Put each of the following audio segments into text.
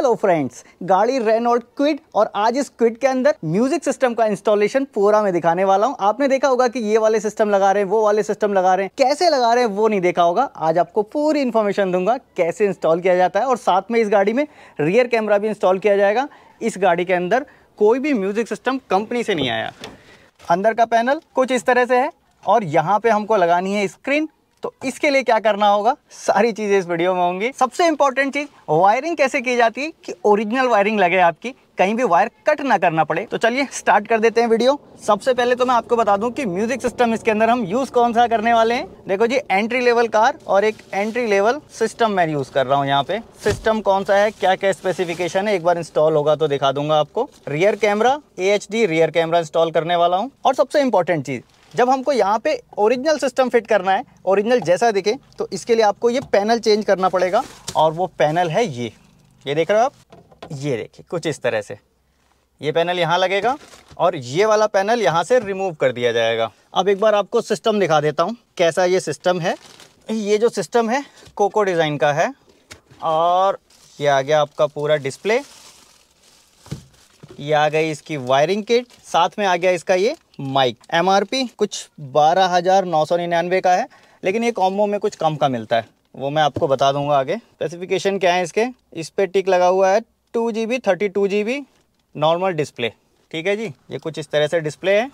Hello friends गाड़ी Renault Kwid और आज इस क्विड के अंदर म्यूजिक सिस्टम का इंस्टॉलेशन पूरा मैं दिखाने वाला हूं आपने देखा होगा कि ये वाले सिस्टम लगा रहे हैं वो वाले सिस्टम लगा रहे हैं कैसे लगा रहे हैं वो नहीं देखा होगा आज आपको पूरी इन्फॉर्मेशन दूंगा कैसे इंस्टॉल किया जाता है और साथ में इस गाड़ी में रियर कैमरा भी इंस्टॉल किया जाएगा इस गाड़ी के अंदर कोई भी म्यूजिक सिस्टम कंपनी से नहीं आया अंदर का पैनल कुछ इस तरह से है और यहाँ पर हमको लगानी है स्क्रीन तो इसके लिए क्या करना होगा सारी चीज़ें इस वीडियो में होंगी सबसे इंपॉर्टेंट चीज़ वायरिंग कैसे की जाती है कि ओरिजिनल वायरिंग लगे आपकी कहीं भी वायर कट ना करना पड़े तो चलिए स्टार्ट कर देते हैं वीडियो सबसे पहले तो मैं आपको बता दूं कि म्यूजिक सिस्टम इसके अंदर हम यूज कौन सा करने वाले हैं देखो जी एंट्री लेवल कार और एक एंट्री लेवल सिस्टम मैं यूज कर रहा हूँ यहाँ पे सिस्टम कौन सा है क्या क्या स्पेसिफिकेशन है एक बार इंस्टॉल होगा तो दिखा दूंगा आपको rear camera a rear camera install करने वाला हूँ और सबसे इंपॉर्टेंट चीज जब हमको यहाँ पे ओरिजिनल सिस्टम फिट करना है ओरिजिनल जैसा दिखे तो इसके लिए आपको ये पैनल चेंज करना पड़ेगा और वो पैनल है ये ये देख रहे हो आप ये देखिए कुछ इस तरह से ये पैनल यहाँ लगेगा और ये वाला पैनल यहाँ से रिमूव कर दिया जाएगा अब एक बार आपको सिस्टम दिखा देता हूँ कैसा ये सिस्टम है ये जो सिस्टम है कोको डिज़ाइन का है और ये आ गया आपका पूरा डिस्प्ले ये आ गई इसकी वायरिंग किट साथ में आ गया इसका ये माइक एमआरपी कुछ बारह हज़ार नौ सौ निन्यानवे का है लेकिन ये कॉम्बो में कुछ कम का मिलता है वो मैं आपको बता दूंगा आगे स्पेसिफिकेशन क्या है इसके इस पर टिक लगा हुआ है two G B thirty two G B normal display ठीक है जी ये कुछ इस तरह से डिस्प्ले है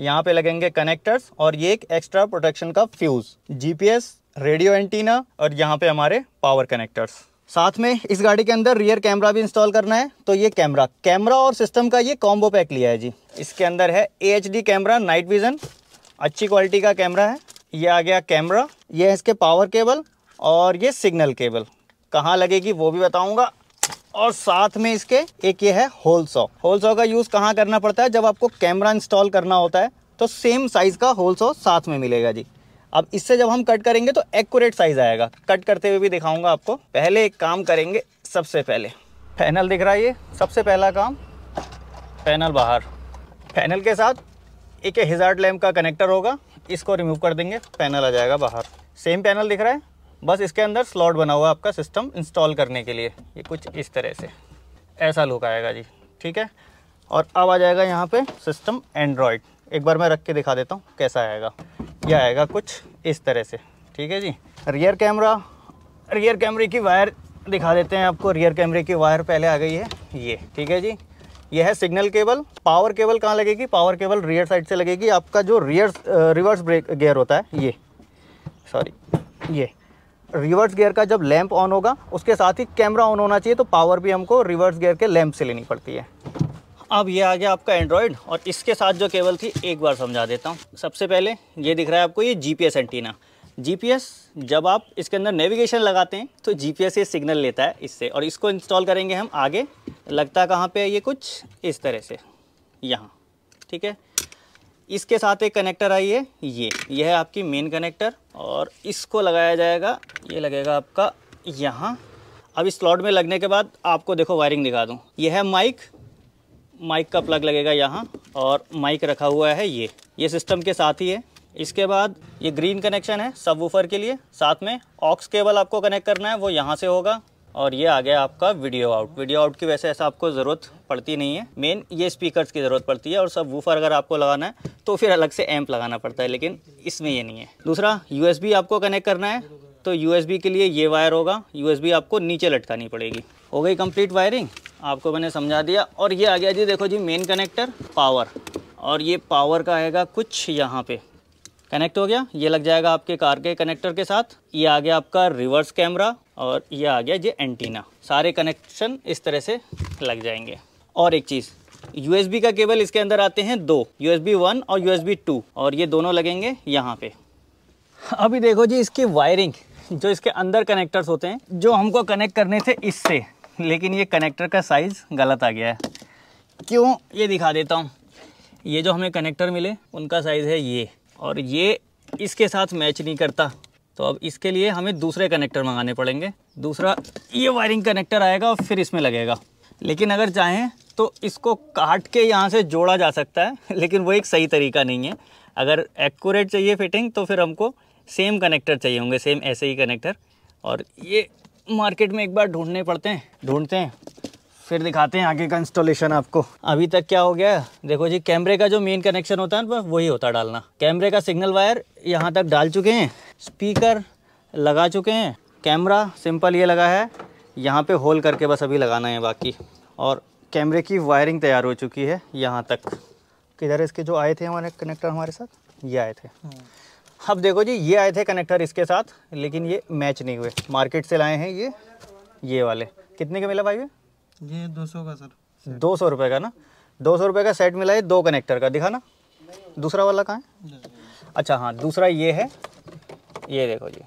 यहाँ पे लगेंगे कनेक्टर्स और ये एक एक्स्ट्रा प्रोटेक्शन का फ्यूज़ जीपीएस रेडियो एंटीना और यहाँ पे हमारे पावर कनेक्टर्स साथ में इस गाड़ी के अंदर रियर कैमरा भी इंस्टॉल करना है तो ये कैमरा कैमरा और सिस्टम का ये कॉम्बो पैक लिया है जी इसके अंदर है ए कैमरा नाइट विज़न अच्छी क्वालिटी का कैमरा है ये आ गया कैमरा ये है इसके पावर केबल और ये सिग्नल केबल कहाँ लगेगी वो भी बताऊँगा और साथ में इसके एक ये है होल सॉ होल सॉ का यूज़ कहाँ करना पड़ता है जब आपको कैमरा इंस्टॉल करना होता है तो सेम साइज़ का होल सॉ साथ में मिलेगा जी अब इससे जब हम कट करेंगे तो एक्यूरेट साइज आएगा कट करते हुए भी दिखाऊंगा आपको पहले एक काम करेंगे सबसे पहले पैनल दिख रहा है ये सबसे पहला काम पैनल बाहर पैनल के साथ एक हिजार्ड लैम्प का कनेक्टर होगा इसको रिमूव कर देंगे पैनल आ जाएगा बाहर सेम पैनल दिख रहा है बस इसके अंदर स्लॉट बना हुआ आपका सिस्टम इंस्टॉल करने के लिए ये कुछ इस तरह से ऐसा लुक आएगा जी ठीक है और अब आ जाएगा यहाँ पे सिस्टम एंड्रॉयड एक बार मैं रख के दिखा देता हूँ कैसा आएगा यह आएगा कुछ इस तरह से ठीक है जी रियर कैमरा रियर कैमरे की वायर दिखा देते हैं आपको रियर कैमरे की वायर पहले आ गई है ये ठीक है जी यह है सिग्नल केबल पावर केबल कहाँ लगेगी पावर केबल रियर साइड से लगेगी आपका जो रियर रिवर्स ब्रेक गियर होता है ये सॉरी ये रिवर्स गियर का जब लैंप ऑन होगा उसके साथ ही कैमरा ऑन होना चाहिए तो पावर भी हमको रिवर्स गियर के लैंप से लेनी पड़ती है अब ये आ गया आपका एंड्रॉयड और इसके साथ जो केबल थी एक बार समझा देता हूँ सबसे पहले ये दिख रहा है आपको ये जी एंटीना GPS जब आप इसके अंदर नेविगेशन लगाते हैं तो एस ये सिग्नल लेता है इससे और इसको इंस्टॉल करेंगे हम आगे लगता कहाँ पे है ये कुछ इस तरह से यहाँ ठीक है इसके साथ एक कनेक्टर आई है ये यह है आपकी मेन कनेक्टर और इसको लगाया जाएगा ये लगेगा आपका यहाँ अब इस स्लॉट में लगने के बाद आपको देखो वायरिंग दिखा दूँ यह है माइक माइक का प्लग लगेगा यहाँ और माइक रखा हुआ है ये ये सिस्टम के साथ ही है इसके बाद ये ग्रीन कनेक्शन है सब के लिए साथ में ऑक्स केबल आपको कनेक्ट करना है वो यहाँ से होगा और ये आ गया आपका वीडियो आउट वीडियो आउट की वैसे ऐसा आपको ज़रूरत पड़ती नहीं है मेन ये स्पीकर्स की ज़रूरत पड़ती है और सब वूफर अगर आपको लगाना है तो फिर अलग से एम्प लगाना पड़ता है लेकिन इसमें ये नहीं है दूसरा यूएसबी आपको कनेक्ट करना है तो यूएसबी के लिए ये वायर होगा यूएसबी आपको नीचे लटकानी पड़ेगी हो गई कंप्लीट वायरिंग आपको मैंने समझा दिया और ये आ गया जी देखो जी मेन कनेक्टर पावर और ये पावर का आएगा कुछ यहाँ पे कनेक्ट हो गया ये लग जाएगा आपके कार के कनेक्टर के साथ ये आ गया आपका रिवर्स कैमरा और ये आ गया जी एंटीना सारे कनेक्शन इस तरह से लग जाएंगे और एक चीज़ यू का केबल इसके अंदर आते हैं दो यू वन और यू टू और ये दोनों लगेंगे यहाँ पे अभी देखो जी इसकी वायरिंग जो इसके अंदर कनेक्टर्स होते हैं जो हमको कनेक्ट करने थे इससे लेकिन ये कनेक्टर का साइज़ गलत आ गया है क्यों ये दिखा देता हूँ ये जो हमें कनेक्टर मिले उनका साइज़ है ये और ये इसके साथ मैच नहीं करता तो अब इसके लिए हमें दूसरे कनेक्टर मंगाने पड़ेंगे दूसरा ये वायरिंग कनेक्टर आएगा और फिर इसमें लगेगा लेकिन अगर चाहें तो इसको काट के यहाँ से जोड़ा जा सकता है लेकिन वो एक सही तरीका नहीं है अगर एक्यूरेट चाहिए फिटिंग तो फिर हमको सेम कनेक्टर चाहिए होंगे सेम ऐसे ही कनेक्टर और ये मार्केट में एक बार ढूंढने पड़ते हैं ढूंढते हैं फिर दिखाते हैं आगे का इंस्टॉलेशन आपको अभी तक क्या हो गया देखो जी कैमरे का जो मेन कनेक्शन होता है ना वही होता है डालना कैमरे का सिग्नल वायर यहाँ तक डाल चुके हैं स्पीकर लगा चुके हैं कैमरा सिंपल ये लगा है यहाँ पे होल करके बस अभी लगाना है बाकी और कैमरे की वायरिंग तैयार हो चुकी है यहाँ तक किधर इसके जो आए थे हमारे कनेक्टर हमारे साथ ये आए थे हम्म। अब देखो जी ये आए थे कनेक्टर इसके साथ लेकिन ये मैच नहीं हुए मार्केट से लाए हैं ये ये वाले कितने का मिला भाई ये ये दो सौ का सर दो सौ रुपये का ना दो सौ रुपये का सेट मिला है दो कनेक्टर का दिखा ना दूसरा वाला कहाँ है अच्छा हाँ दूसरा ये है ये देखो जी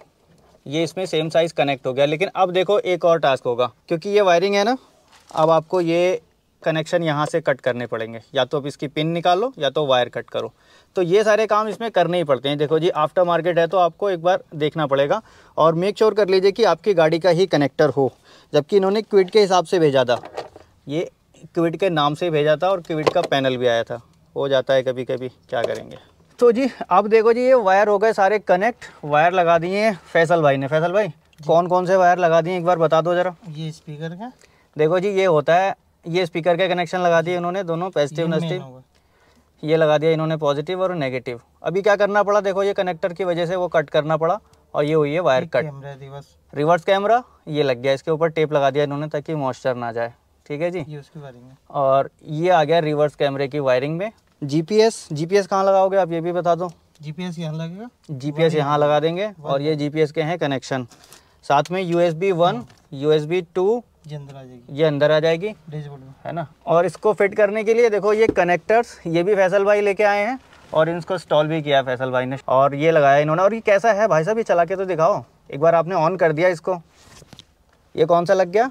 ये इसमें सेम साइज़ कनेक्ट हो गया लेकिन अब देखो एक और टास्क होगा क्योंकि ये वायरिंग है ना अब आपको ये कनेक्शन यहाँ से कट करने पड़ेंगे या तो आप इसकी पिन निकालो या तो वायर कट करो तो ये सारे काम इसमें करने ही पड़ते हैं देखो जी आफ्टर मार्केट है तो आपको एक बार देखना पड़ेगा और मेक श्योर कर लीजिए कि आपकी गाड़ी का ही कनेक्टर हो जबकि इन्होंने क्विड के हिसाब से भेजा था ये क्विड के नाम से भेजा था और क्विड का पैनल भी आया था हो जाता है कभी कभी क्या करेंगे तो जी आप देखो जी ये वायर हो गए सारे कनेक्ट वायर लगा दिए हैं फैसल भाई ने फैसल भाई कौन कौन से वायर लगा दिए एक बार बता दो ज़रा ये स्पीकर का देखो जी ये होता है ये स्पीकर का कनेक्शन लगा दिया इन्होंने दोनों पॉजिटिव नेगेटिव ये लगा दिया इन्होंने पॉजिटिव और नेगेटिव अभी क्या करना पड़ा देखो ये कनेक्टर की वजह से वो कट करना पड़ा और ये हुई है wire cut reverse reverse camera ये लग गया इसके ऊपर टेप लगा दिया इन्होंने ताकि मॉइस्चर ना जाए ठीक है जी ये उसकी वायरिंग है और ये आ गया रिवर्स कैमरे की वायरिंग में जीपीएस जीपीएस कहाँ लगाओगे आप ये भी बता दो जीपीएस यहाँ लगेगा जीपीएस यहाँ लगा देंगे और ये जीपीएस के हैं कनेक्शन साथ में यूएसबी वन यूएसबी टू ये अंदर आ जाएगी ये अंदर आ जाएगी डैशबोर्ड है ना और इसको फिट करने के लिए देखो ये कनेक्टर्स ये भी फैसल भाई लेके आए हैं और इनको इंस्टॉल भी किया फैसल भाई ने और ये लगाया इन्होंने और ये कैसा है भाई साहब ये चला के तो दिखाओ एक बार आपने ऑन कर दिया इसको ये कौन सा लग गया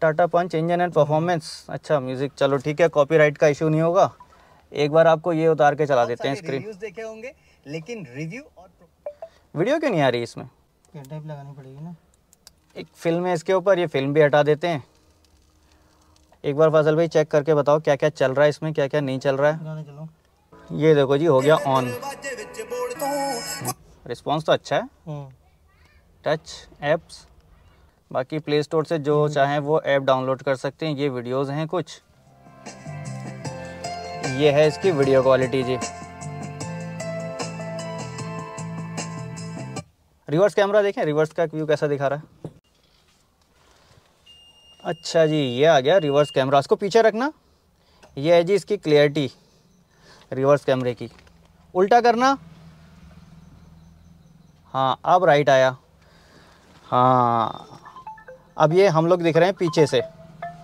Tata punch engine and performance अच्छा म्यूज़िक चलो ठीक है कॉपी का इशू नहीं होगा एक बार आपको ये उतार के चला देते हैं स्क्रीन देखे होंगे लेकिन रिव्यू और वीडियो क्यों नहीं आ रही इसमें लगानी पड़ेगी ना एक फिल्म है इसके ऊपर ये फिल्म भी हटा देते हैं एक बार फसल भाई चेक करके बताओ क्या क्या चल रहा है इसमें क्या क्या नहीं चल रहा है ये देखो जी हो गया ऑन रिस्पॉन्स तो अच्छा है टच हाँ। एप्स बाकी प्ले स्टोर से जो हम्म। चाहें वो ऐप डाउनलोड कर सकते हैं ये वीडियोस हैं कुछ ये है इसकी वीडियो क्वालिटी जी रिवर्स कैमरा देखें रिवर्स का व्यू कैसा दिखा रहा है अच्छा जी ये आ गया रिवर्स कैमरा इसको पीछे रखना ये है जी इसकी क्लियरिटी रिवर्स कैमरे की उल्टा करना हाँ अब राइट आया हाँ अब ये हम लोग दिख रहे हैं पीछे से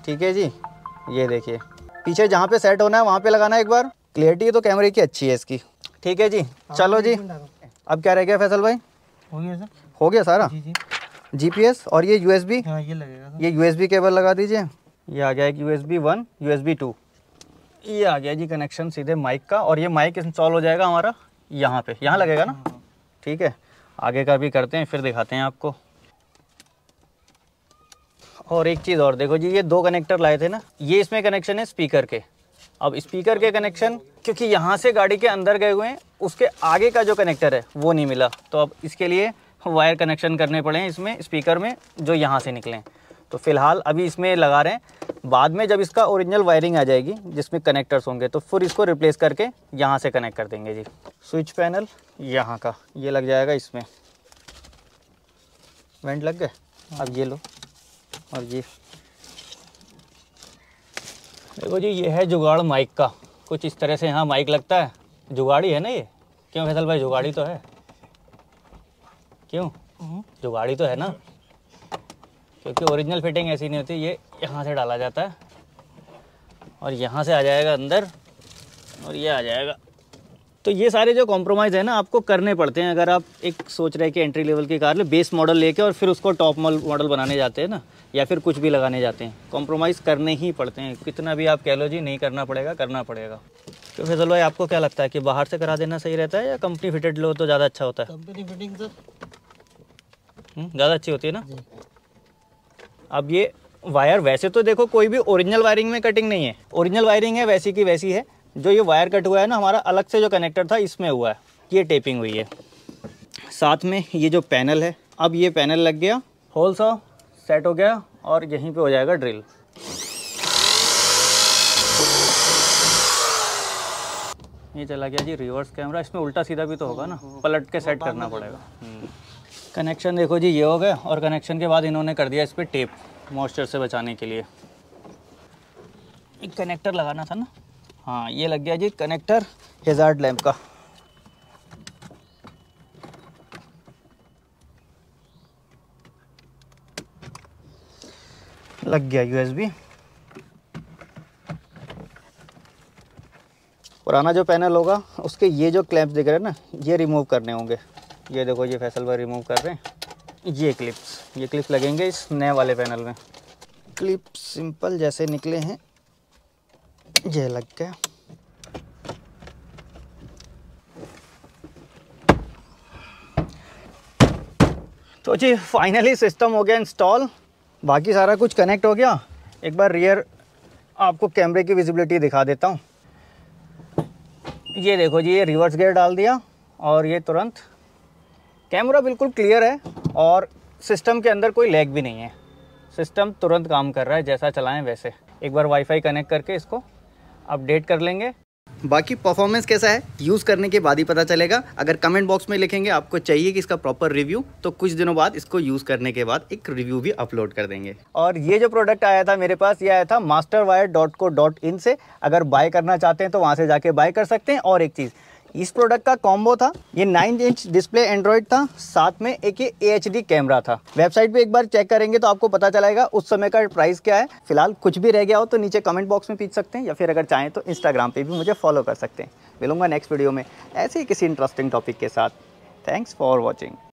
ठीक है जी ये देखिए पीछे जहाँ पे सेट होना है वहाँ पे लगाना है एक बार क्लियरिटी तो कैमरे की अच्छी है इसकी ठीक है जी हाँ, चलो जी अब क्या रह गया फैसल भाई हो गया सर हो गया सारा जी जी। जीपीएस और ये यूएसबी हाँ ये लगेगा ये यूएसबी केबल लगा दीजिए ये आ गया एक यूएसबी वन यूएसबी टू ये आ गया जी कनेक्शन सीधे माइक का और ये माइक इंस्टॉल हो जाएगा हमारा यहाँ पे यहाँ लगेगा ना हाँ। ठीक है आगे का भी करते हैं फिर दिखाते हैं आपको और एक चीज़ और देखो जी ये दो कनेक्टर लाए थे ना ये इसमें कनेक्शन है स्पीकर के अब स्पीकर के कनेक्शन क्योंकि यहाँ से गाड़ी के अंदर गए हुए हैं उसके आगे का जो कनेक्टर है वो नहीं मिला तो अब इसके लिए वायर कनेक्शन करने पड़े हैं इसमें स्पीकर में जो यहाँ से निकलें तो फिलहाल अभी इसमें लगा रहे हैं बाद में जब इसका ओरिजिनल वायरिंग आ जाएगी जिसमें कनेक्टर्स होंगे तो फिर इसको रिप्लेस करके यहाँ से कनेक्ट कर देंगे जी स्विच पैनल यहाँ का ये लग जाएगा इसमें वेंट लग गए हाँ। अब ये लो और ये देखो जी ये है जुगाड़ माइक का कुछ इस तरह से यहाँ माइक लगता है जुगाड़ी है ना ये क्यों फैसल भाई जुगाड़ी तो है क्यों हम्म। जो गाड़ी तो है ना क्योंकि ओरिजिनल फिटिंग ऐसी नहीं होती ये यहाँ से डाला जाता है और यहाँ से आ जाएगा अंदर और ये आ जाएगा तो ये सारे जो कॉम्प्रोमाइज़ है ना आपको करने पड़ते हैं अगर आप एक सोच रहे हैं कि एंट्री लेवल की कार ले बेस मॉडल लेके और फिर उसको टॉप मॉडल बनाने जाते हैं ना या फिर कुछ भी लगाने जाते हैं कॉम्प्रोमाइज़ करने ही पड़ते हैं कितना भी आप कह लो जी नहीं करना पड़ेगा करना पड़ेगा तो फैसल भाई आपको क्या लगता है कि बाहर से करा देना सही रहता है या कंपनी फिटेड लो तो ज़्यादा अच्छा होता है कंपनी फिटिंग सर हम्म, ज़्यादा अच्छी होती है ना अब ये वायर वैसे तो देखो कोई भी ओरिजिनल वायरिंग में कटिंग नहीं है ओरिजिनल वायरिंग है वैसी की वैसी है जो ये वायर कट हुआ है ना हमारा अलग से जो कनेक्टर था इसमें हुआ है ये टेपिंग हुई है साथ में ये जो पैनल है अब ये पैनल लग गया होल सा सेट हो गया और यहीं पे हो जाएगा ड्रिल ये चला गया जी रिवर्स कैमरा इसमें उल्टा सीधा भी तो होगा ना पलट के सेट करना पड़ेगा हम्म। कनेक्शन देखो जी ये हो गए और कनेक्शन के बाद इन्होंने कर दिया इस पर टेप मॉइस्चर से बचाने के लिए एक कनेक्टर लगाना था ना हाँ ये लग गया जी कनेक्टर हेजार्ड लैम्प का लग गया यूएसबी पुराना जो पैनल होगा उसके ये जो क्लैंप्स दिख रहे हैं ना ये रिमूव करने होंगे ये देखो ये फैसल भाई रिमूव कर रहे हैं ये क्लिप्स ये क्लिप्स लगेंगे इस नए वाले पैनल में क्लिप सिंपल जैसे निकले हैं ये लग गया तो जी फाइनली सिस्टम हो गया इंस्टॉल बाकी सारा कुछ कनेक्ट हो गया एक बार रियर आपको कैमरे की विजिबिलिटी दिखा देता हूँ ये देखो जी ये रिवर्स गियर डाल दिया और ये तुरंत कैमरा बिल्कुल क्लियर है और सिस्टम के अंदर कोई लैग भी नहीं है सिस्टम तुरंत काम कर रहा है जैसा चलाएं वैसे एक बार वाईफाई कनेक्ट करके इसको अपडेट कर लेंगे बाकी परफॉर्मेंस कैसा है यूज़ करने के बाद ही पता चलेगा अगर कमेंट बॉक्स में लिखेंगे आपको चाहिए कि इसका प्रॉपर रिव्यू तो कुछ दिनों बाद इसको यूज़ करने के बाद एक रिव्यू भी अपलोड कर देंगे और ये जो प्रोडक्ट आया था मेरे पास ये आया था मास्टर से अगर बाय करना चाहते हैं तो वहाँ से जाके बाय कर सकते हैं और एक चीज़ इस प्रोडक्ट का कॉम्बो था ये 9 इंच डिस्प्ले एंड्रॉइड था साथ में एक ये एच कैमरा था वेबसाइट पे एक बार चेक करेंगे तो आपको पता चलेगा उस समय का प्राइस क्या है फिलहाल कुछ भी रह गया हो तो नीचे कमेंट बॉक्स में पीछ सकते हैं या फिर अगर चाहें तो इंस्टाग्राम पर भी मुझे फॉलो कर सकते हैं मिलूंगा नेक्स्ट वीडियो में ऐसे ही किसी इंटरेस्टिंग टॉपिक के साथ थैंक्स फॉर वॉचिंग